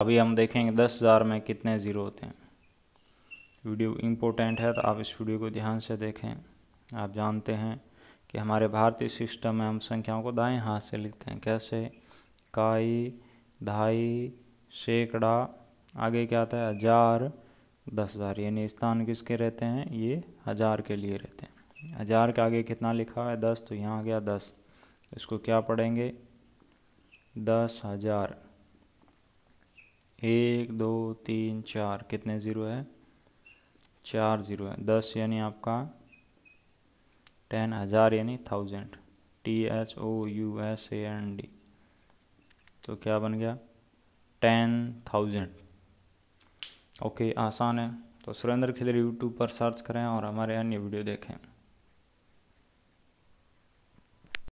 अभी हम देखेंगे दस हज़ार में कितने ज़ीरो होते हैं वीडियो इम्पोर्टेंट है तो आप इस वीडियो को ध्यान से देखें आप जानते हैं कि हमारे भारतीय सिस्टम में हम संख्याओं को दाएं हाथ से लिखते हैं कैसे काई ढाई सैकड़ा आगे क्या आता है हजार दस हज़ार यानी स्थान किसके रहते हैं ये हज़ार के लिए रहते हैं हज़ार के आगे कितना लिखा है दस तो यहाँ आ गया दस इसको क्या पढ़ेंगे दस हज़ार एक दो तीन चार कितने ज़ीरो है चार ज़ीरो है दस यानी आपका टेन हज़ार यानी thousand T H O U S A N D तो क्या बन गया टेन थाउजेंड ओके आसान है तो सुरेंद्र खिलर यूट्यूब पर सर्च करें और हमारे अन्य वीडियो देखें